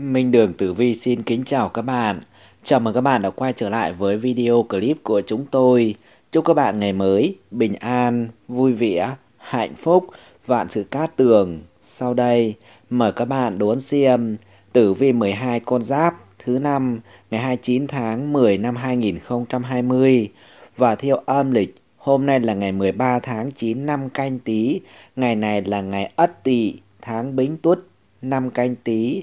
Minh Đường Tử Vi xin kính chào các bạn. Chào mừng các bạn đã quay trở lại với video clip của chúng tôi. Chúc các bạn ngày mới bình an, vui vẻ, hạnh phúc, vạn sự cát tường. Sau đây, mời các bạn đốn xem Tử Vi 12 con giáp thứ năm ngày 29 tháng 10 năm 2020 và theo âm lịch Hôm nay là ngày 13 tháng 9 năm canh tý. ngày này là ngày Ất Tỵ, tháng Bính Tuất, năm canh tý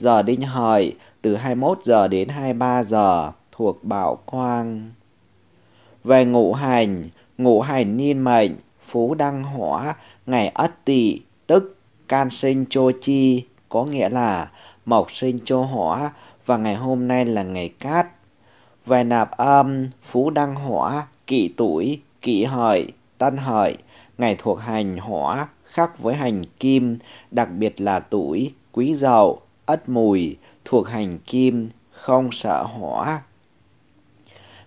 giờ đinh hợi từ 21 giờ đến 23 giờ thuộc bạo quang. Về ngũ hành, ngũ hành niên mệnh, phú đăng hỏa, ngày ất tỵ tức can sinh cho chi, có nghĩa là mộc sinh cho hỏa và ngày hôm nay là ngày cát. Về nạp âm, phú đăng hỏa, kỷ tuổi, kỷ hợi, tân hợi, ngày thuộc hành hỏa khắc với hành kim, đặc biệt là tuổi, quý dậu, ất mùi thuộc hành kim không sợ hỏa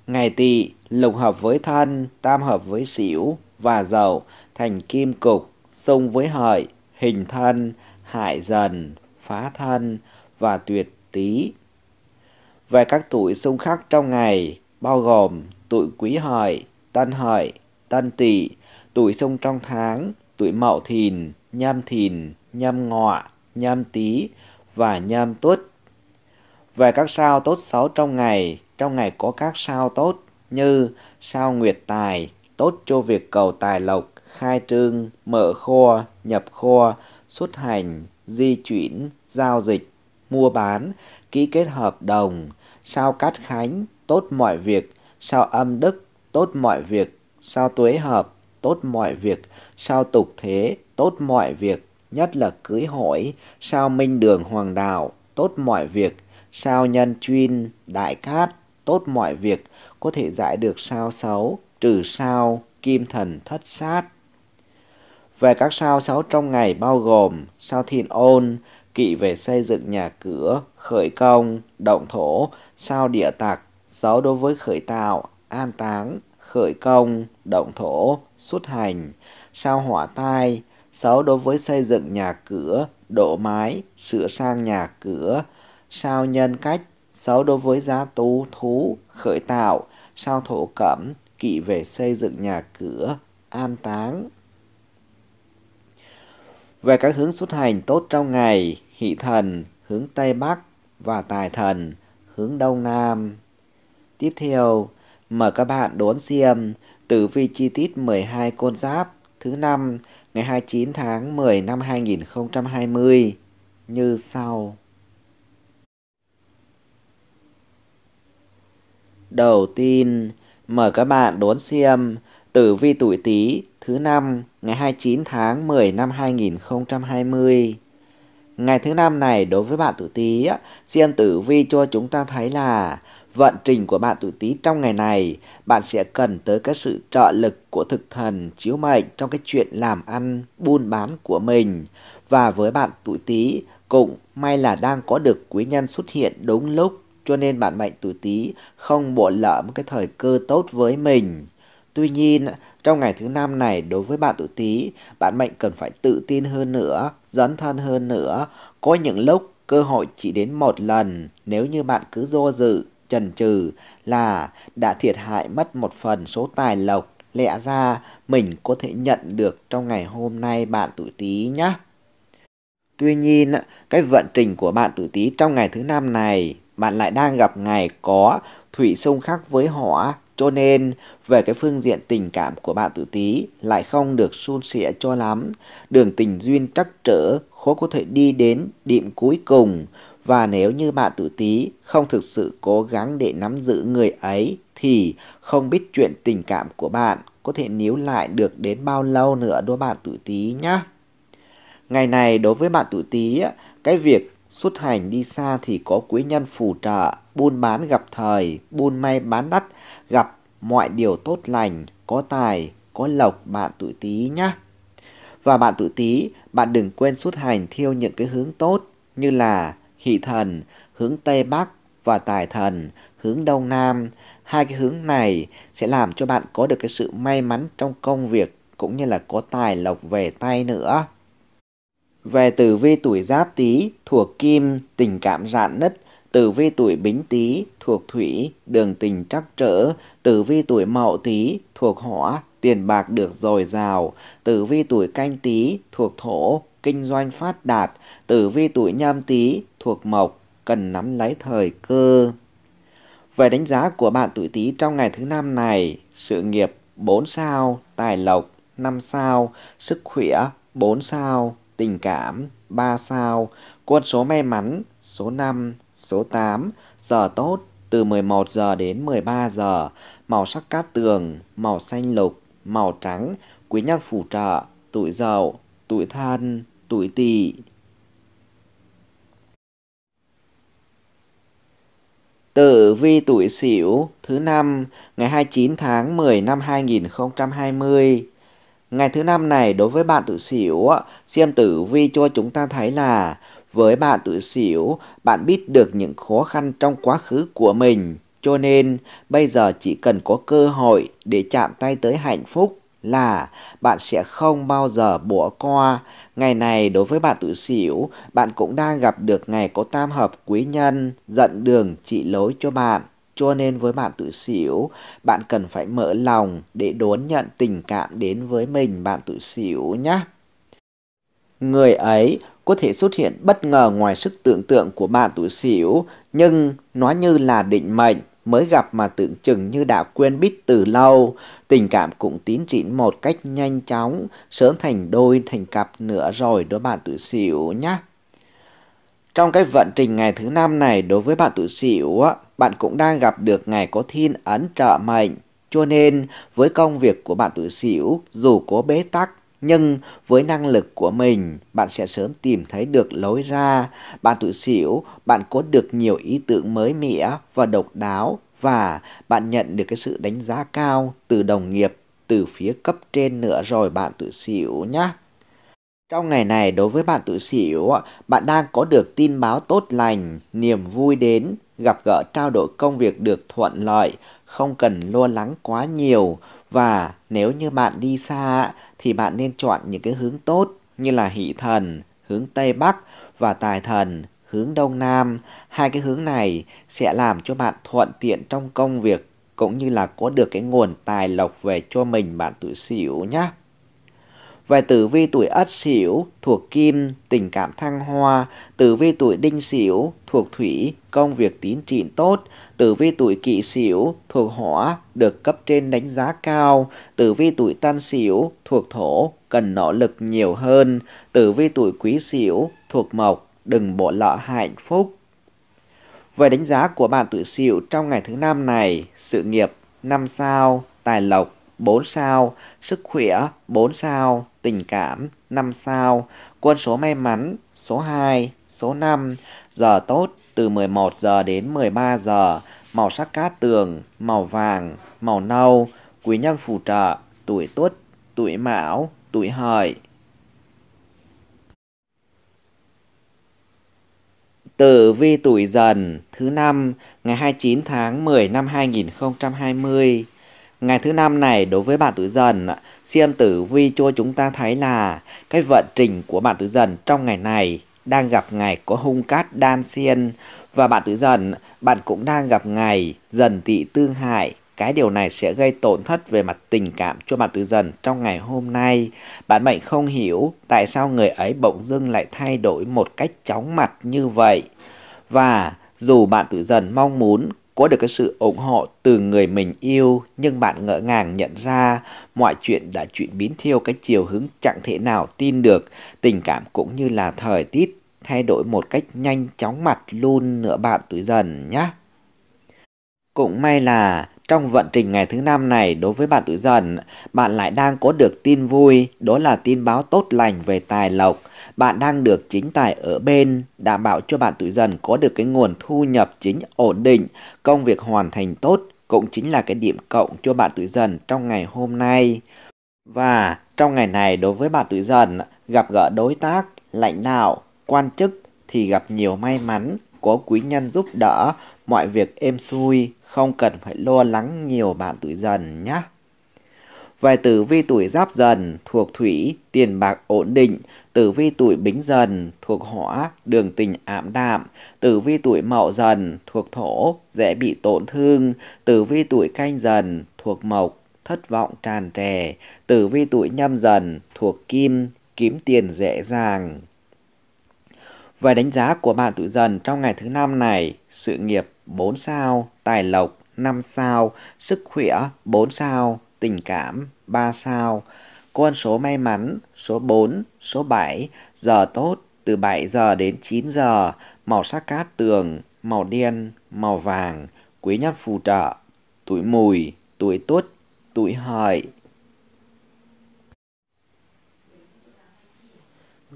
ngày tỵ lục hợp với thân tam hợp với xỉu và dậu thành kim cục xung với hợi hình thân hại dần phá thân và tuyệt tý về các tuổi xung khắc trong ngày bao gồm tuổi quý hợi tân hợi tân tỵ tuổi xung trong tháng tuổi mậu thìn nhâm thìn nhâm ngọ nhâm tý và nhâm tuất. Về các sao tốt xấu trong ngày, trong ngày có các sao tốt như sao nguyệt tài, tốt cho việc cầu tài lộc, khai trương, mở kho, nhập kho, xuất hành, di chuyển, giao dịch, mua bán, ký kết hợp đồng, sao cát khánh, tốt mọi việc, sao âm đức, tốt mọi việc, sao tuế hợp, tốt mọi việc, sao tục thế, tốt mọi việc, nhất là cưới hỏi, sao minh đường hoàng đạo, tốt mọi việc, sao nhân chuyên, đại cát, tốt mọi việc, có thể giải được sao xấu, trừ sao, kim thần thất sát. Về các sao xấu trong ngày bao gồm sao thiên ôn, kỵ về xây dựng nhà cửa, khởi công, động thổ, sao địa Tặc xấu đối với khởi tạo, an táng, khởi công, động thổ, xuất hành, sao hỏa tai, 6. Đối với xây dựng nhà cửa, độ mái, sửa sang nhà cửa, sao nhân cách. 6. Đối với giá tú, thú, khởi tạo, sao thổ cẩm, kỵ về xây dựng nhà cửa, an táng. Về các hướng xuất hành tốt trong ngày, hỷ thần, hướng Tây Bắc và tài thần, hướng Đông Nam. Tiếp theo, mời các bạn đốn xiêm tử vi chi tiết 12 con giáp thứ năm ngày 29 tháng 10 năm 2020 như sau. Đầu tiên, mời các bạn đón xem tử vi tuổi Tý thứ năm ngày 29 tháng 10 năm 2020. Ngày thứ năm này đối với bạn tuổi Tý, xem tử vi cho chúng ta thấy là vận trình của bạn tuổi Tý trong ngày này, bạn sẽ cần tới các sự trợ lực của thực thần chiếu mệnh trong cái chuyện làm ăn, buôn bán của mình. Và với bạn tuổi Tý cũng may là đang có được quý nhân xuất hiện đúng lúc, cho nên bạn mệnh tuổi Tý không bỏ lỡ một cái thời cơ tốt với mình. Tuy nhiên, trong ngày thứ năm này đối với bạn tuổi Tý, bạn mệnh cần phải tự tin hơn nữa, dấn thân hơn nữa. Có những lúc cơ hội chỉ đến một lần, nếu như bạn cứ do dự chần chừ là đã thiệt hại mất một phần số tài lộc lẽ ra mình có thể nhận được trong ngày hôm nay bạn tuổi Tý nhé. Tuy nhiên, cái vận trình của bạn tuổi Tý trong ngày thứ năm này, bạn lại đang gặp ngày có thủy xung khắc với hỏa, cho nên về cái phương diện tình cảm của bạn tuổi Tý lại không được suôn sẻ cho lắm, đường tình duyên trắc trở khó có thể đi đến điểm cuối cùng và nếu như bạn tự tí không thực sự cố gắng để nắm giữ người ấy thì không biết chuyện tình cảm của bạn có thể níu lại được đến bao lâu nữa đối bạn tự tí nhá Ngày này đối với bạn tự tí, cái việc xuất hành đi xa thì có quý nhân phù trợ, buôn bán gặp thời, buôn may bán đắt, gặp mọi điều tốt lành, có tài, có lộc bạn tự tí nhá Và bạn tự tí, bạn đừng quên xuất hành theo những cái hướng tốt như là hỷ thần hướng Tây Bắc và tài thần hướng Đông Nam. Hai cái hướng này sẽ làm cho bạn có được cái sự may mắn trong công việc cũng như là có tài lộc về tay nữa. Về tử vi tuổi giáp tý thuộc kim, tình cảm rạn nứt. Tử vi tuổi bính tý thuộc thủy, đường tình trắc trở. Tử vi tuổi mậu tý thuộc hỏa, tiền bạc được dồi dào. Tử vi tuổi canh tý thuộc thổ, kinh doanh phát đạt. Tử vi tuổi nhâm tý thuộc mộc, cần nắm lấy thời cơ. Về đánh giá của bạn tuổi Tý trong ngày thứ năm này, sự nghiệp 4 sao, tài lộc 5 sao, sức khỏe 4 sao, tình cảm 3 sao, quân số may mắn số 5, số 8, giờ tốt từ 11 giờ đến 13 giờ, màu sắc cát tường, màu xanh lục, màu trắng, quý nhân phù trợ, tuổi dậu, tuổi thân, tuổi tỵ. Tử vi tuổi Sửu thứ năm ngày 29 tháng 10 năm 2020. Ngày thứ năm này đối với bạn tuổi Sửu, xem tử vi cho chúng ta thấy là với bạn tuổi Sửu, bạn biết được những khó khăn trong quá khứ của mình, cho nên bây giờ chỉ cần có cơ hội để chạm tay tới hạnh phúc là bạn sẽ không bao giờ bỏ qua Ngày này đối với bạn tự xỉu, bạn cũng đang gặp được ngày có tam hợp quý nhân, dẫn đường trị lối cho bạn. Cho nên với bạn tự xỉu, bạn cần phải mở lòng để đón nhận tình cảm đến với mình bạn tự xỉu nhé. Người ấy có thể xuất hiện bất ngờ ngoài sức tưởng tượng của bạn tuổi xỉu, nhưng nó như là định mệnh, mới gặp mà tưởng chừng như đã quên biết từ lâu, tình cảm cũng tiến triển một cách nhanh chóng, sớm thành đôi thành cặp nữa rồi đó bạn tự xỉu nhé. Trong cái vận trình ngày thứ năm này đối với bạn tự xỉu, bạn cũng đang gặp được ngày có thiên ấn trợ mệnh. Cho nên, với công việc của bạn tự xỉu, dù có bế tắc nhưng với năng lực của mình, bạn sẽ sớm tìm thấy được lối ra. Bạn tự xỉu, bạn có được nhiều ý tưởng mới mẻ và độc đáo và bạn nhận được cái sự đánh giá cao từ đồng nghiệp, từ phía cấp trên nữa rồi bạn tự xỉu nhé. Trong ngày này đối với bạn tự xỉu, bạn đang có được tin báo tốt lành, niềm vui đến, gặp gỡ trao đổi công việc được thuận lợi, không cần lo lắng quá nhiều và nếu như bạn đi xa thì bạn nên chọn những cái hướng tốt như là hỷ thần, hướng Tây Bắc và tài thần, hướng Đông Nam. Hai cái hướng này sẽ làm cho bạn thuận tiện trong công việc cũng như là có được cái nguồn tài lộc về cho mình bạn tự xỉu nhé. Về tử vi tuổi Ất Sửu thuộc Kim, tình cảm thăng hoa, tử vi tuổi Đinh Sửu thuộc Thủy, công việc tín trịn tốt, tử vi tuổi kỵ Sửu thuộc Hỏa, được cấp trên đánh giá cao, tử vi tuổi Tân Sửu thuộc Thổ, cần nỗ lực nhiều hơn, tử vi tuổi Quý Sửu thuộc Mộc, đừng bỏ lọ hạnh phúc. Về đánh giá của bạn tuổi Sửu trong ngày thứ năm này, sự nghiệp 5 sao, tài lộc 4 sao, sức khỏe 4 sao, tình cảm, 5 sao, quân số may mắn, số 2, số 5, giờ tốt từ 11 giờ đến 13 giờ, màu sắc cát tường, màu vàng, màu nâu, quý nhân phù trợ, tuổi tuất, tuổi mão, tuổi hợi. Tử vi tuổi dần thứ năm ngày 29 tháng 10 năm 2020 Ngày thứ năm này đối với bạn tuổi dần, xem tử vi cho chúng ta thấy là cái vận trình của bạn tuổi dần trong ngày này đang gặp ngày có hung cát đan xiên và bạn tuổi dần bạn cũng đang gặp ngày dần tị tương hại cái điều này sẽ gây tổn thất về mặt tình cảm cho bạn tuổi dần trong ngày hôm nay. Bạn mệnh không hiểu tại sao người ấy bỗng dưng lại thay đổi một cách chóng mặt như vậy. Và dù bạn tuổi dần mong muốn có được cái sự ủng hộ từ người mình yêu nhưng bạn ngỡ ngàng nhận ra mọi chuyện đã chuyển biến theo cái chiều hướng chẳng thể nào tin được tình cảm cũng như là thời tiết thay đổi một cách nhanh chóng mặt luôn nữa bạn tuổi dần nhé cũng may là trong vận trình ngày thứ năm này đối với bạn tuổi dần bạn lại đang có được tin vui đó là tin báo tốt lành về tài lộc bạn đang được chính tài ở bên đảm bảo cho bạn tuổi dần có được cái nguồn thu nhập chính ổn định, công việc hoàn thành tốt cũng chính là cái điểm cộng cho bạn tuổi dần trong ngày hôm nay. Và trong ngày này đối với bạn tuổi dần gặp gỡ đối tác, lãnh đạo, quan chức thì gặp nhiều may mắn, có quý nhân giúp đỡ, mọi việc êm xuôi, không cần phải lo lắng nhiều bạn tuổi dần nhé. Về tử vi tuổi giáp dần thuộc thủy, tiền bạc ổn định, tử vi tuổi bính dần thuộc hỏa, đường tình ảm đạm, tử vi tuổi mậu dần thuộc thổ, dễ bị tổn thương, tử vi tuổi canh dần thuộc mộc, thất vọng tràn trề, tử vi tuổi nhâm dần thuộc kim, kiếm tiền dễ dàng. Về đánh giá của bạn tuổi dần trong ngày thứ năm này, sự nghiệp 4 sao, tài lộc 5 sao, sức khỏe 4 sao, tình cảm 3 sao, con số may mắn, số 4, số 7, giờ tốt từ 7 giờ đến 9 giờ, màu sắc cát tường, màu đen, màu vàng, quý nhân phù trợ, tuổi mùi, tuổi tuất, tuổi hợi.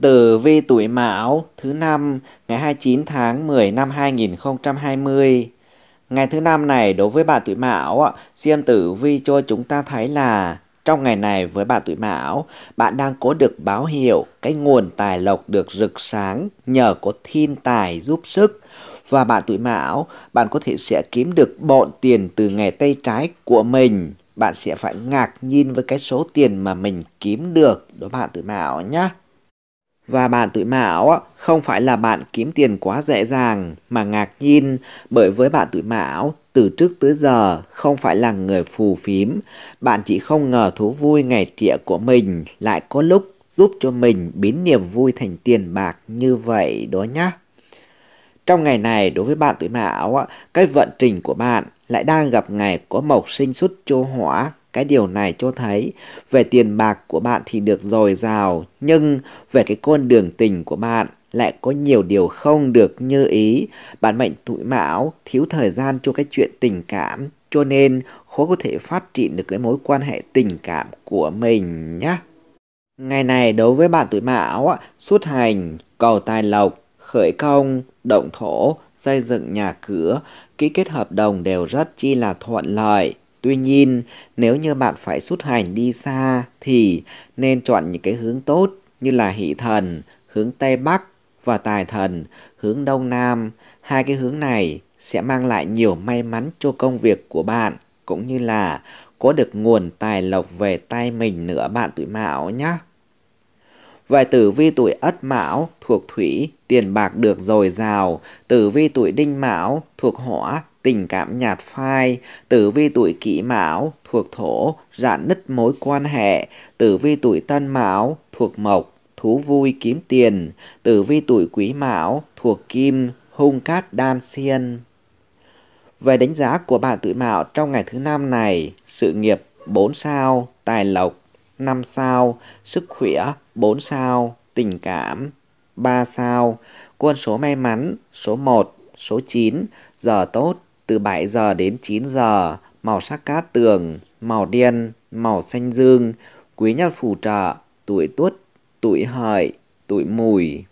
Tử vi tuổi Mão thứ năm ngày 29 tháng 10 năm 2020. Ngày thứ năm này đối với bạn tuổi Mão, xem tử vi cho chúng ta thấy là trong ngày này với bạn tuổi mão, bạn đang có được báo hiệu cái nguồn tài lộc được rực sáng nhờ có thiên tài giúp sức. Và bạn tuổi mão, bạn có thể sẽ kiếm được bọn tiền từ nghề tay trái của mình. Bạn sẽ phải ngạc nhiên với cái số tiền mà mình kiếm được đó bạn tuổi mão nhé. Và bạn tuổi mão không phải là bạn kiếm tiền quá dễ dàng mà ngạc nhiên bởi với bạn tuổi mão từ trước tới giờ không phải là người phù phím. Bạn chỉ không ngờ thú vui ngày trịa của mình lại có lúc giúp cho mình biến niềm vui thành tiền bạc như vậy đó nhá. Trong ngày này đối với bạn tuổi mão, cái vận trình của bạn lại đang gặp ngày có mộc sinh xuất chô hỏa cái điều này cho thấy về tiền bạc của bạn thì được dồi dào, nhưng về cái con đường tình của bạn lại có nhiều điều không được như ý. Bạn mệnh tuổi mão thiếu thời gian cho cái chuyện tình cảm, cho nên khó có thể phát triển được cái mối quan hệ tình cảm của mình nhé. Ngày này đối với bạn tuổi mão, xuất hành, cầu tài lộc, khởi công, động thổ, xây dựng nhà cửa, ký kết hợp đồng đều rất chi là thuận lợi. Tuy nhiên, nếu như bạn phải xuất hành đi xa thì nên chọn những cái hướng tốt như là hỷ thần, hướng Tây Bắc và tài thần, hướng Đông Nam. Hai cái hướng này sẽ mang lại nhiều may mắn cho công việc của bạn cũng như là có được nguồn tài lộc về tay mình nữa bạn tuổi mão nhé. vài tử vi tuổi Ất Mão thuộc Thủy, tiền bạc được dồi dào, tử vi tuổi Đinh Mão thuộc Hỏa, tình cảm nhạt phai, tử vi tuổi kỷ mão thuộc thổ, giãn nứt mối quan hệ, tử vi tuổi tân mão thuộc mộc, thú vui kiếm tiền, tử vi tuổi quý mão thuộc kim, hung cát đan xiên. Về đánh giá của bạn tuổi mão trong ngày thứ năm này, sự nghiệp 4 sao, tài lộc 5 sao, sức khỏe 4 sao, tình cảm 3 sao, quân số may mắn số 1, số 9, giờ tốt từ 7 giờ đến 9 giờ, màu sắc cát tường, màu đen, màu xanh dương, quý nhân phù trợ, tuổi tuất, tuổi hợi, tuổi mùi.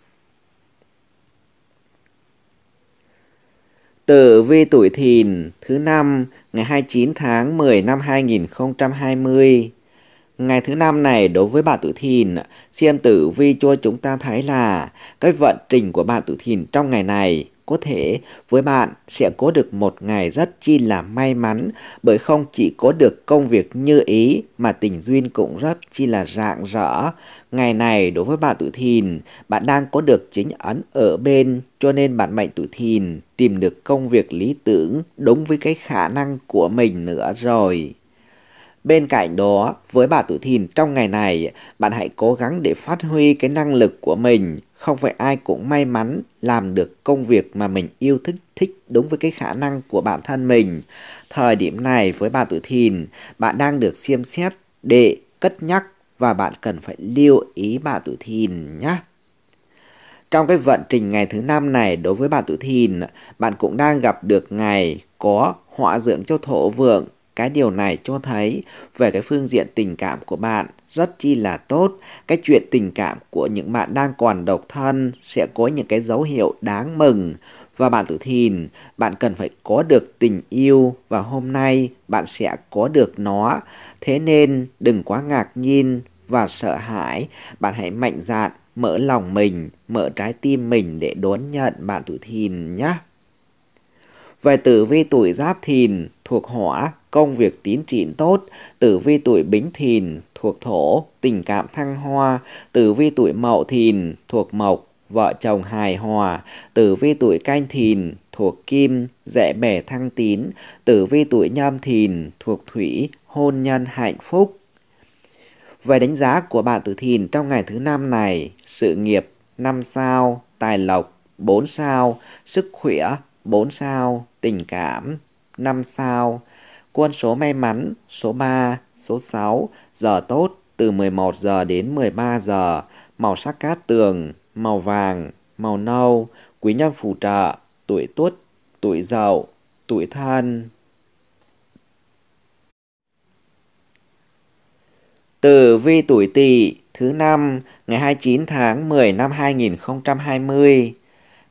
Tử vi tuổi thìn thứ năm ngày 29 tháng 10 năm 2020. Ngày thứ năm này đối với bạn tuổi thìn, xem tử vi cho chúng ta thấy là cái vận trình của bạn tuổi thìn trong ngày này có thể với bạn sẽ có được một ngày rất chi là may mắn bởi không chỉ có được công việc như ý mà tình duyên cũng rất chi là rạng rỡ. Ngày này đối với bạn tuổi thìn, bạn đang có được chính ấn ở bên cho nên bạn mệnh tuổi thìn tìm được công việc lý tưởng đúng với cái khả năng của mình nữa rồi. Bên cạnh đó, với bà tuổi thìn trong ngày này, bạn hãy cố gắng để phát huy cái năng lực của mình, không phải ai cũng may mắn làm được công việc mà mình yêu thích thích đúng với cái khả năng của bản thân mình. Thời điểm này với bà tuổi thìn, bạn đang được xem xét để cất nhắc và bạn cần phải lưu ý bà tuổi thìn nhé. Trong cái vận trình ngày thứ năm này đối với bà tuổi thìn, bạn cũng đang gặp được ngày có họa dưỡng cho thổ vượng cái điều này cho thấy về cái phương diện tình cảm của bạn rất chi là tốt. Cái chuyện tình cảm của những bạn đang còn độc thân sẽ có những cái dấu hiệu đáng mừng. Và bạn tử thìn, bạn cần phải có được tình yêu và hôm nay bạn sẽ có được nó. Thế nên đừng quá ngạc nhiên và sợ hãi, bạn hãy mạnh dạn mở lòng mình, mở trái tim mình để đón nhận bạn tuổi thìn nhé. Về tử vi tuổi giáp thìn thuộc hỏa công việc tín trịn tốt, tử vi tuổi bính thìn, thuộc thổ, tình cảm thăng hoa, tử vi tuổi mậu thìn, thuộc mộc, vợ chồng hài hòa, tử vi tuổi canh thìn, thuộc kim, dễ bẻ thăng tín, tử vi tuổi nhâm thìn, thuộc thủy, hôn nhân hạnh phúc. Về đánh giá của bạn tử thìn trong ngày thứ năm này, sự nghiệp 5 sao, tài lộc 4 sao, sức khỏe 4 sao, tình cảm 5 sao, Quân số may mắn, số 3, số 6, giờ tốt từ 11 giờ đến 13 giờ, màu sắc cát tường, màu vàng, màu nâu, quý nhân phù trợ, tuổi tuất, tuổi dậu, tuổi thân. Tử vi tuổi Tỵ, thứ năm, ngày 29 tháng 10 năm 2020.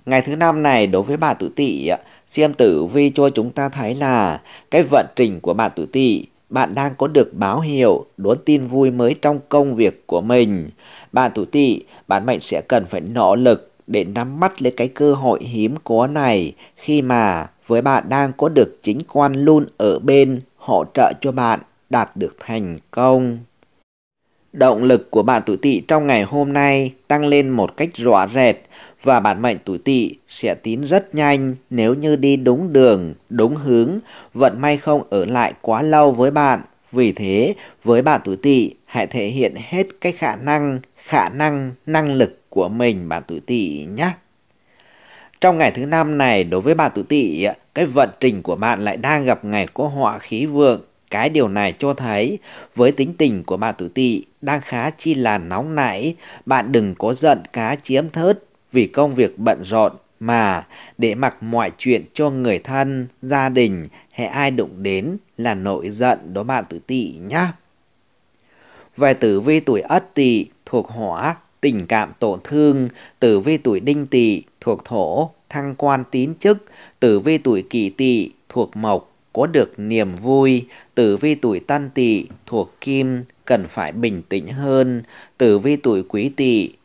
Ngày thứ năm này đối với bà tuổi Tỵ Xem tử vi cho chúng ta thấy là cái vận trình của bạn tử tỵ bạn đang có được báo hiệu đón tin vui mới trong công việc của mình. Bạn tử tỵ, bạn mệnh sẽ cần phải nỗ lực để nắm bắt lấy cái cơ hội hiếm có này khi mà với bạn đang có được chính quan luôn ở bên hỗ trợ cho bạn đạt được thành công. Động lực của bạn tuổi tỵ trong ngày hôm nay tăng lên một cách rõ rệt và bản mệnh tuổi tỵ sẽ tín rất nhanh nếu như đi đúng đường, đúng hướng, vận may không ở lại quá lâu với bạn. Vì thế, với bạn tuổi tỵ, hãy thể hiện hết cái khả năng, khả năng, năng lực của mình bạn tuổi tỵ nhé. Trong ngày thứ năm này, đối với bạn tuổi tỵ, cái vận trình của bạn lại đang gặp ngày có họa khí vượng. Cái điều này cho thấy với tính tình của bạn tuổi tỵ đang khá chi là nóng nảy, bạn đừng có giận cá chiếm thớt vì công việc bận rộn mà để mặc mọi chuyện cho người thân, gia đình hay ai đụng đến là nổi giận đó bạn tự tỵ nhá. Về tử vi tuổi ất tỵ thuộc hỏa, tình cảm tổn thương, tử vi tuổi đinh tỵ thuộc thổ, thăng quan tín chức, tử vi tuổi kỷ tỵ thuộc mộc, có được niềm vui, tử vi tuổi tân tỵ thuộc kim, cần phải bình tĩnh hơn, tử vi tuổi quý tỵ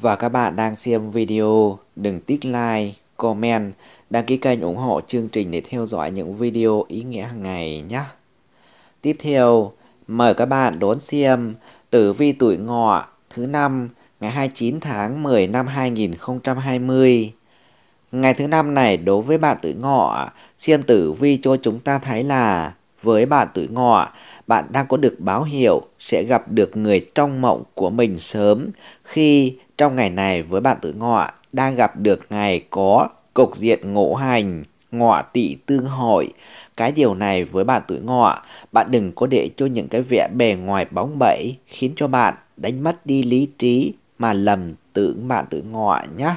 và các bạn đang xem video, đừng tích like, comment, đăng ký kênh ủng hộ chương trình để theo dõi những video ý nghĩa hàng ngày nhé. Tiếp theo, mời các bạn đón xem tử vi tuổi ngọ thứ năm ngày 29 tháng 10 năm 2020. Ngày thứ năm này đối với bạn tuổi ngọ, xem tử vi cho chúng ta thấy là với bạn tuổi ngọ, bạn đang có được báo hiệu sẽ gặp được người trong mộng của mình sớm khi trong ngày này với bạn tự ngọ đang gặp được ngày có cục diện ngộ hành, ngọ tỵ tương hội. Cái điều này với bạn tuổi ngọ, bạn đừng có để cho những cái vẻ bề ngoài bóng bẩy khiến cho bạn đánh mất đi lý trí mà lầm tưởng bạn tuổi ngọ nhé.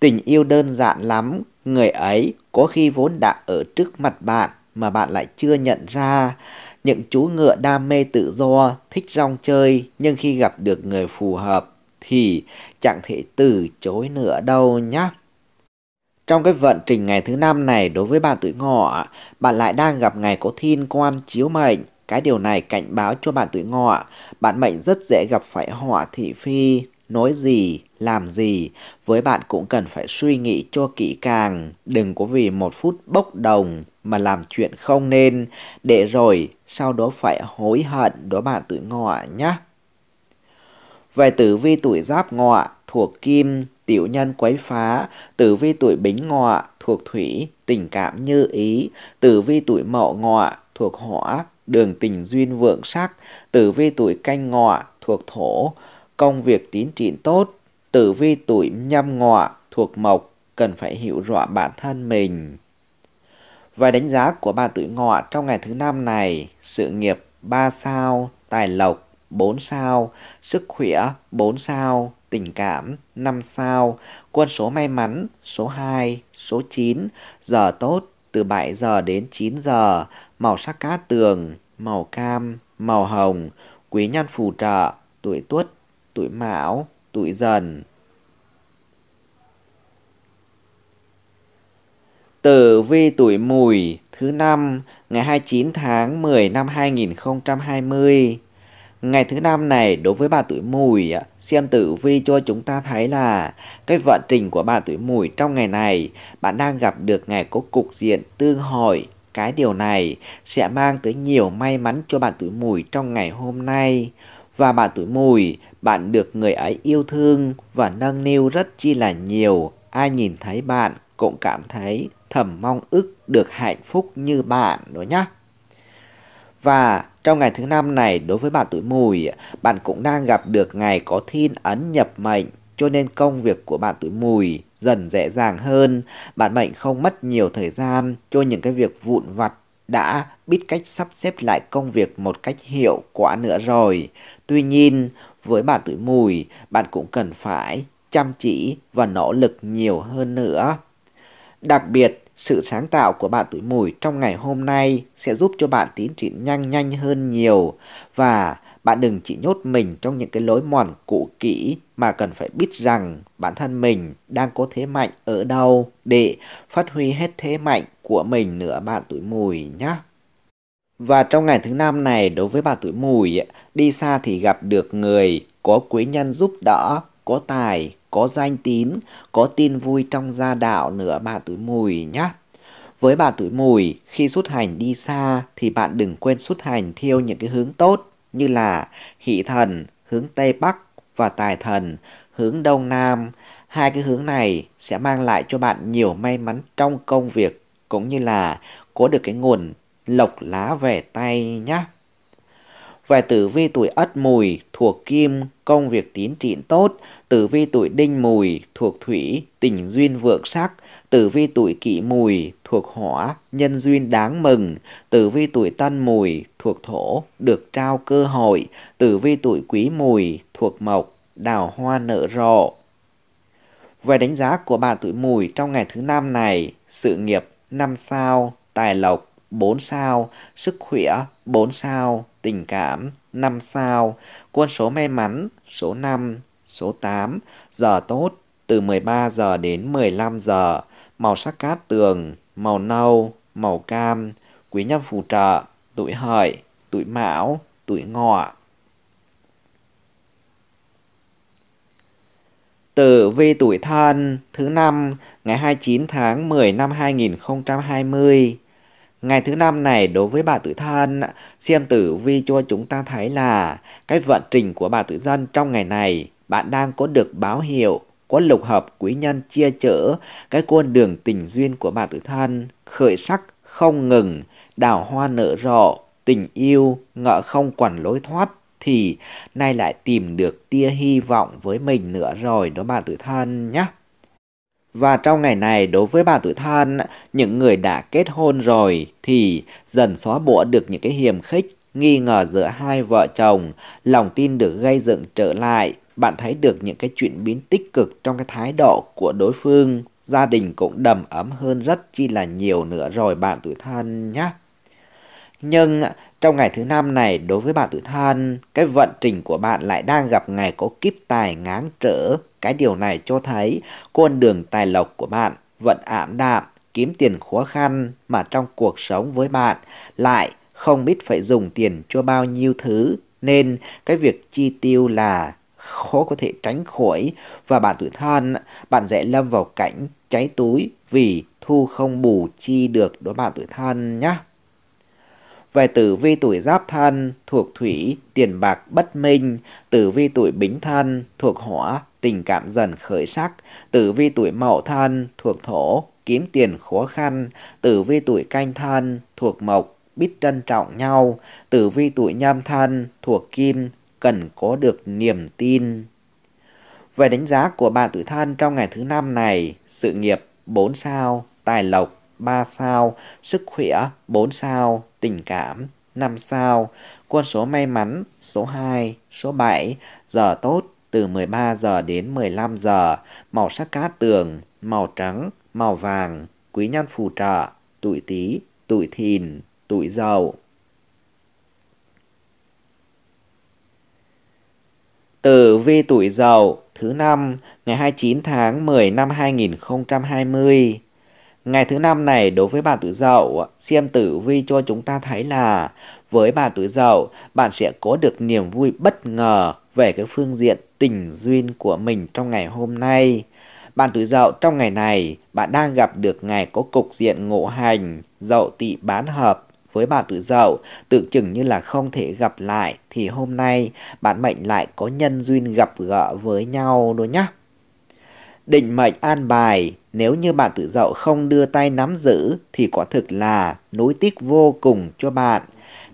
Tình yêu đơn giản lắm, người ấy có khi vốn đã ở trước mặt bạn mà bạn lại chưa nhận ra. Những chú ngựa đam mê tự do, thích rong chơi nhưng khi gặp được người phù hợp thì chẳng thể từ chối nữa đâu nhé. Trong cái vận trình ngày thứ năm này đối với bạn tuổi ngọ, bạn lại đang gặp ngày có thiên quan chiếu mệnh. Cái điều này cảnh báo cho bạn tuổi ngọ, bạn mệnh rất dễ gặp phải họa thị phi, nói gì, làm gì. Với bạn cũng cần phải suy nghĩ cho kỹ càng, đừng có vì một phút bốc đồng mà làm chuyện không nên, để rồi sau đó phải hối hận đó bạn tuổi ngọ nhé. Về tử vi tuổi giáp ngọ thuộc kim, tiểu nhân quấy phá, tử vi tuổi bính ngọ thuộc thủy, tình cảm như ý, tử vi tuổi mậu ngọ thuộc hỏa, đường tình duyên vượng sắc, tử vi tuổi canh ngọ thuộc thổ, công việc tín triển tốt, tử vi tuổi nhâm ngọ thuộc mộc, cần phải hiểu rõ bản thân mình. Và đánh giá của bà tuổi ngọ trong ngày thứ năm này, sự nghiệp 3 sao, tài lộc, 4 sao, sức khỏe 4 sao, tình cảm 5 sao, quân số may mắn số 2, số 9, giờ tốt từ 7 giờ đến 9 giờ, màu sắc cá tường, màu cam, màu hồng, quý nhân phù trợ, tuổi tuất, tuổi mão, tuổi dần. Tử vi tuổi mùi thứ năm ngày 29 tháng 10 năm 2020 Ngày thứ năm này đối với bà tuổi mùi xem tử vi cho chúng ta thấy là cái vận trình của bà tuổi mùi trong ngày này bạn đang gặp được ngày có cục diện tương hỏi cái điều này sẽ mang tới nhiều may mắn cho bạn tuổi mùi trong ngày hôm nay và bạn tuổi mùi bạn được người ấy yêu thương và nâng niu rất chi là nhiều ai nhìn thấy bạn cũng cảm thấy thầm mong ước được hạnh phúc như bạn đó nhá và trong ngày thứ năm này, đối với bạn tuổi mùi, bạn cũng đang gặp được ngày có thiên ấn nhập mệnh, cho nên công việc của bạn tuổi mùi dần dễ dàng hơn. Bạn mệnh không mất nhiều thời gian cho những cái việc vụn vặt đã biết cách sắp xếp lại công việc một cách hiệu quả nữa rồi. Tuy nhiên, với bạn tuổi mùi, bạn cũng cần phải chăm chỉ và nỗ lực nhiều hơn nữa. Đặc biệt, sự sáng tạo của bạn tuổi mùi trong ngày hôm nay sẽ giúp cho bạn tiến triển nhanh nhanh hơn nhiều và bạn đừng chỉ nhốt mình trong những cái lối mòn cũ kỹ mà cần phải biết rằng bản thân mình đang có thế mạnh ở đâu để phát huy hết thế mạnh của mình nữa bạn tuổi mùi nhé. Và trong ngày thứ năm này đối với bạn tuổi mùi, đi xa thì gặp được người có quý nhân giúp đỡ có tài, có danh tín, có tin vui trong gia đạo nữa bà tuổi mùi nhé. Với bà tuổi mùi, khi xuất hành đi xa thì bạn đừng quên xuất hành theo những cái hướng tốt như là hỷ thần, hướng Tây Bắc và tài thần, hướng Đông Nam. Hai cái hướng này sẽ mang lại cho bạn nhiều may mắn trong công việc cũng như là có được cái nguồn lộc lá về tay nhé. Về tử vi tuổi Ất Mùi thuộc Kim, công việc tín trịn tốt, tử vi tuổi Đinh Mùi thuộc Thủy, tình duyên vượng sắc, tử vi tuổi Kỷ Mùi thuộc Hỏa, nhân duyên đáng mừng, tử vi tuổi Tân Mùi thuộc Thổ, được trao cơ hội, tử vi tuổi Quý Mùi thuộc Mộc, đào hoa nở rộ. Về đánh giá của bạn tuổi Mùi trong ngày thứ năm này, sự nghiệp 5 sao, tài lộc 4 sao, sức khỏe 4 sao, tình cảm, 5 sao, quân số may mắn, số 5, số 8, giờ tốt, từ 13 giờ đến 15 giờ, màu sắc cát tường, màu nâu, màu cam, quý nhân phù trợ, tuổi hợi, tuổi mão, tuổi ngọ. Tử vi tuổi thân thứ năm ngày 29 tháng 10 năm 2020 Ngày thứ năm này đối với bà tuổi thân, xem tử vi cho chúng ta thấy là cái vận trình của bà tuổi dân trong ngày này, bạn đang có được báo hiệu, có lục hợp quý nhân chia chở cái con đường tình duyên của bà tuổi thân, khởi sắc không ngừng, đào hoa nở rộ, tình yêu ngỡ không quản lối thoát thì nay lại tìm được tia hy vọng với mình nữa rồi đó bà tuổi thân nhé. Và trong ngày này, đối với bà tuổi thân, những người đã kết hôn rồi thì dần xóa bỏ được những cái hiềm khích, nghi ngờ giữa hai vợ chồng, lòng tin được gây dựng trở lại. Bạn thấy được những cái chuyển biến tích cực trong cái thái độ của đối phương. Gia đình cũng đầm ấm hơn rất chi là nhiều nữa rồi bạn tuổi thân nhé. Nhưng trong ngày thứ năm này đối với bạn tuổi thân, cái vận trình của bạn lại đang gặp ngày có kiếp tài ngáng trở cái điều này cho thấy con đường tài lộc của bạn vẫn ảm đạm, kiếm tiền khó khăn mà trong cuộc sống với bạn lại không biết phải dùng tiền cho bao nhiêu thứ nên cái việc chi tiêu là khó có thể tránh khỏi và bạn tuổi thân bạn dễ lâm vào cảnh cháy túi vì thu không bù chi được đối bạn tuổi thân nhé. Về tử vi tuổi giáp thân thuộc thủy, tiền bạc bất minh, tử vi tuổi bính thân thuộc hỏa, tình cảm dần khởi sắc, tử vi tuổi mậu thân thuộc thổ, kiếm tiền khó khăn, tử vi tuổi canh thân thuộc mộc, biết trân trọng nhau, tử vi tuổi nhâm thân thuộc kim, cần có được niềm tin. Về đánh giá của bạn tuổi thân trong ngày thứ năm này, sự nghiệp 4 sao, tài lộc 3 sao, sức khỏe 4 sao, tình cảm 5 sao, quân số may mắn số 2, số 7, giờ tốt từ 13 giờ đến 15 giờ, màu sắc cát tường, màu trắng, màu vàng, quý nhân phù trợ, tuổi tý, tuổi thìn, tuổi dậu. Tử vi tuổi dậu thứ năm ngày 29 tháng 10 năm 2020. Ngày thứ năm này đối với bạn tuổi dậu, xem tử vi cho chúng ta thấy là với bạn tuổi dậu, bạn sẽ có được niềm vui bất ngờ về cái phương diện tình duyên của mình trong ngày hôm nay. Bạn tuổi dậu trong ngày này, bạn đang gặp được ngày có cục diện ngộ hành, dậu tỵ bán hợp với bạn tuổi dậu tưởng chừng như là không thể gặp lại thì hôm nay bạn mệnh lại có nhân duyên gặp gỡ với nhau đó nhá. Định mệnh an bài, nếu như bạn tuổi dậu không đưa tay nắm giữ thì quả thực là nối tiếc vô cùng cho bạn.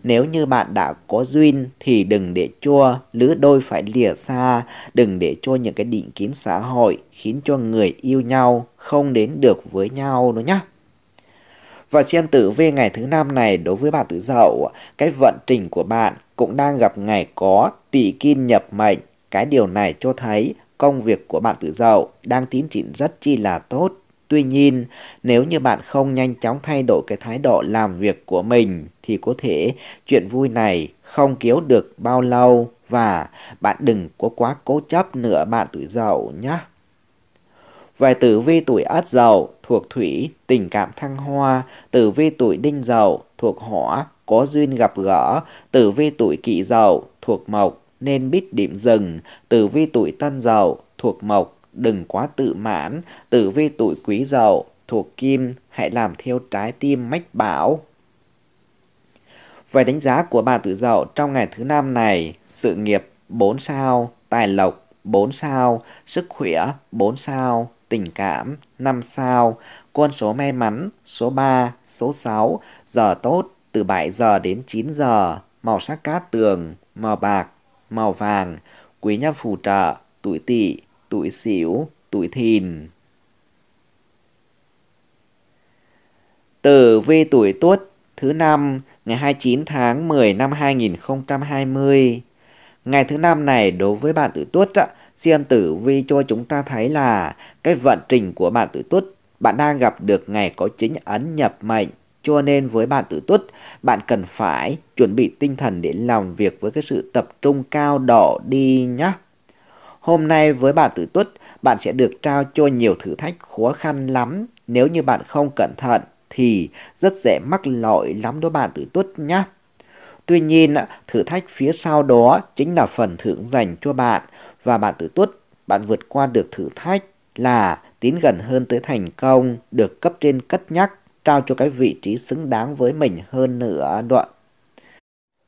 Nếu như bạn đã có duyên thì đừng để cho lứa đôi phải lìa xa, đừng để cho những cái định kiến xã hội khiến cho người yêu nhau không đến được với nhau nữa nhé. Và xem tử vi ngày thứ năm này đối với bạn tử dậu, cái vận trình của bạn cũng đang gặp ngày có tỷ kim nhập mệnh. Cái điều này cho thấy công việc của bạn tử dậu đang tiến triển rất chi là tốt Tuy nhiên, nếu như bạn không nhanh chóng thay đổi cái thái độ làm việc của mình thì có thể chuyện vui này không kéo được bao lâu và bạn đừng có quá cố chấp nữa bạn tuổi dậu nhé. Về tử vi tuổi ất dậu thuộc thủy, tình cảm thăng hoa, tử vi tuổi đinh dậu thuộc hỏa, có duyên gặp gỡ, tử vi tuổi kỷ dậu thuộc mộc, nên biết điểm dừng, tử vi tuổi tân dậu thuộc mộc đừng quá tự mãn, tử vi tuổi quý dậu, thuộc kim, hãy làm theo trái tim mách bảo. Về đánh giá của bà tuổi dậu trong ngày thứ năm này, sự nghiệp 4 sao, tài lộc 4 sao, sức khỏe 4 sao, tình cảm 5 sao, con số may mắn số 3, số 6, giờ tốt từ 7 giờ đến 9 giờ, màu sắc cát tường, màu bạc, màu vàng, quý nhân phù trợ, tuổi tỵ, tuổi sửu tuổi thìn. Tử vi tuổi tuất thứ năm ngày 29 tháng 10 năm 2020. Ngày thứ năm này đối với bạn tuổi tuất ạ xem tử vi cho chúng ta thấy là cái vận trình của bạn tuổi tuất bạn đang gặp được ngày có chính ấn nhập mệnh cho nên với bạn tuổi tuất bạn cần phải chuẩn bị tinh thần để làm việc với cái sự tập trung cao độ đi nhé Hôm nay với bạn Tử tuất, bạn sẽ được trao cho nhiều thử thách khó khăn lắm. Nếu như bạn không cẩn thận thì rất dễ mắc lỗi lắm đó bạn Tử tuất nhé. Tuy nhiên, thử thách phía sau đó chính là phần thưởng dành cho bạn và bạn Tử tuất, bạn vượt qua được thử thách là tiến gần hơn tới thành công, được cấp trên cất nhắc, trao cho cái vị trí xứng đáng với mình hơn nữa đoạn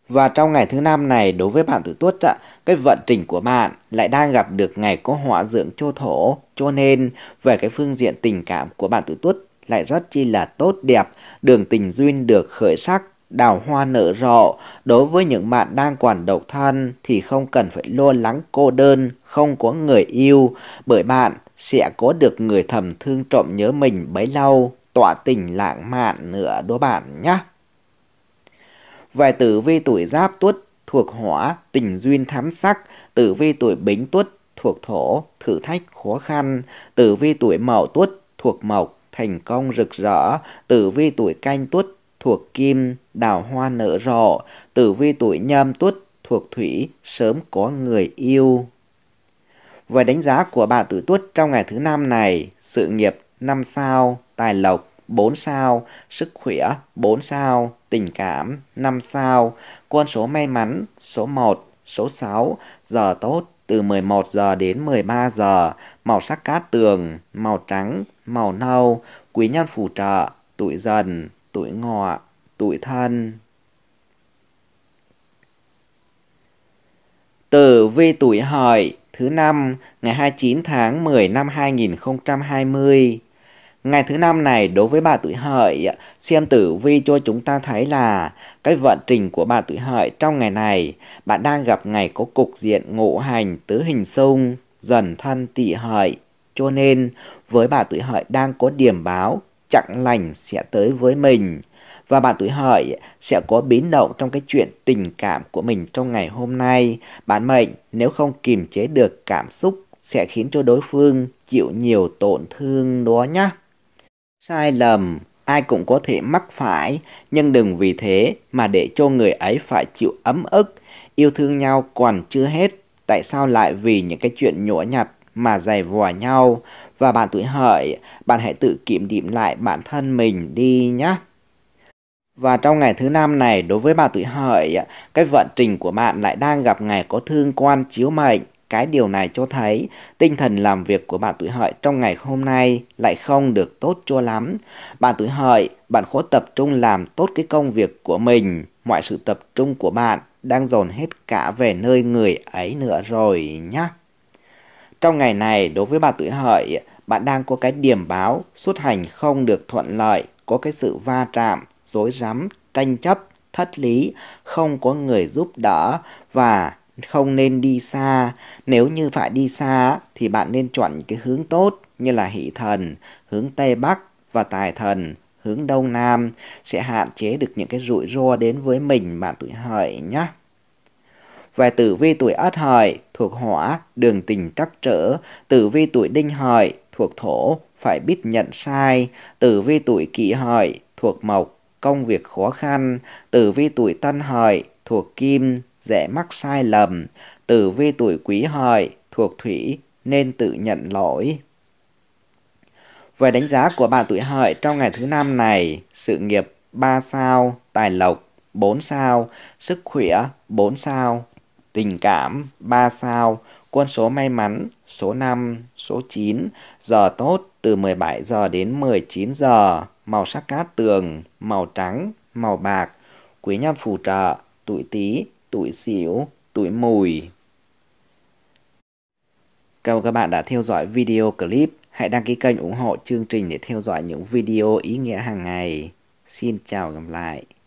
và trong ngày thứ năm này đối với bạn tuổi tuất ạ, cái vận trình của bạn lại đang gặp được ngày có họa dưỡng chô thổ, cho nên về cái phương diện tình cảm của bạn tuổi tuất lại rất chi là tốt đẹp, đường tình duyên được khởi sắc, đào hoa nở rộ. Đối với những bạn đang còn độc thân thì không cần phải lo lắng cô đơn, không có người yêu, bởi bạn sẽ có được người thầm thương trộm nhớ mình bấy lâu, tỏa tình lãng mạn nữa đó bạn nhé. Vài tử vi tuổi giáp tuất thuộc hỏa, tình duyên thám sắc, tử vi tuổi bính tuất thuộc thổ, thử thách khó khăn, tử vi tuổi mậu tuất thuộc mộc, thành công rực rỡ, tử vi tuổi canh tuất thuộc kim, đào hoa nở rộ, tử vi tuổi nhâm tuất thuộc thủy, sớm có người yêu. Và đánh giá của bạn tuổi tuất trong ngày thứ năm này, sự nghiệp năm sao, tài lộc 4 sao, sức khỏe 4 sao, tình cảm 5 sao, con số may mắn số 1, số 6, giờ tốt từ 11 giờ đến 13 giờ, màu sắc cát tường, màu trắng, màu nâu, quý nhân phù trợ, tuổi dần, tuổi ngọ, tuổi thân. Tử vi tuổi hợi thứ năm ngày 29 tháng 10 năm 2020 Ngày thứ năm này đối với bà tuổi hợi, xem tử vi cho chúng ta thấy là cái vận trình của bà tuổi hợi trong ngày này, bạn đang gặp ngày có cục diện ngộ hành tứ hình xung, dần thân tỵ hợi. Cho nên, với bà tuổi hợi đang có điểm báo, chặn lành sẽ tới với mình. Và bạn tuổi hợi sẽ có biến động trong cái chuyện tình cảm của mình trong ngày hôm nay. Bạn mệnh nếu không kiềm chế được cảm xúc sẽ khiến cho đối phương chịu nhiều tổn thương đó nhá. Sai lầm ai cũng có thể mắc phải, nhưng đừng vì thế mà để cho người ấy phải chịu ấm ức, yêu thương nhau còn chưa hết, tại sao lại vì những cái chuyện nhỏ nhặt mà giày vò nhau? Và bạn tuổi hợi, bạn hãy tự kiểm điểm lại bản thân mình đi nhé. Và trong ngày thứ năm này, đối với bạn tuổi hợi, cái vận trình của bạn lại đang gặp ngày có thương quan chiếu mệnh. Cái điều này cho thấy tinh thần làm việc của bạn tuổi hợi trong ngày hôm nay lại không được tốt cho lắm. Bạn tuổi hợi, bạn khó tập trung làm tốt cái công việc của mình. Mọi sự tập trung của bạn đang dồn hết cả về nơi người ấy nữa rồi nhá. Trong ngày này, đối với bạn tuổi hợi, bạn đang có cái điểm báo, xuất hành không được thuận lợi, có cái sự va chạm, dối rắm, tranh chấp, thất lý, không có người giúp đỡ và không nên đi xa. Nếu như phải đi xa thì bạn nên chọn cái hướng tốt như là hỷ thần, hướng Tây Bắc và tài thần, hướng Đông Nam sẽ hạn chế được những cái rủi ro đến với mình bạn tuổi hợi nhé. Về tử vi tuổi ất hợi thuộc hỏa, đường tình trắc trở, tử vi tuổi đinh hợi thuộc thổ, phải biết nhận sai, tử vi tuổi kỷ hợi thuộc mộc, công việc khó khăn, tử vi tuổi tân hợi thuộc kim, dễ mắc sai lầm, tử vi tuổi quý hợi thuộc thủy nên tự nhận lỗi. Về đánh giá của bạn tuổi hợi trong ngày thứ năm này, sự nghiệp 3 sao, tài lộc 4 sao, sức khỏe 4 sao, tình cảm 3 sao, quân số may mắn số 5, số 9, giờ tốt từ 17 giờ đến 19 giờ, màu sắc cát tường, màu trắng, màu bạc, quý nhân phù trợ, tuổi Tý, tuổi xỉu, tuổi mùi. Cảm ơn các bạn đã theo dõi video clip. Hãy đăng ký kênh ủng hộ chương trình để theo dõi những video ý nghĩa hàng ngày. Xin chào và gặp lại.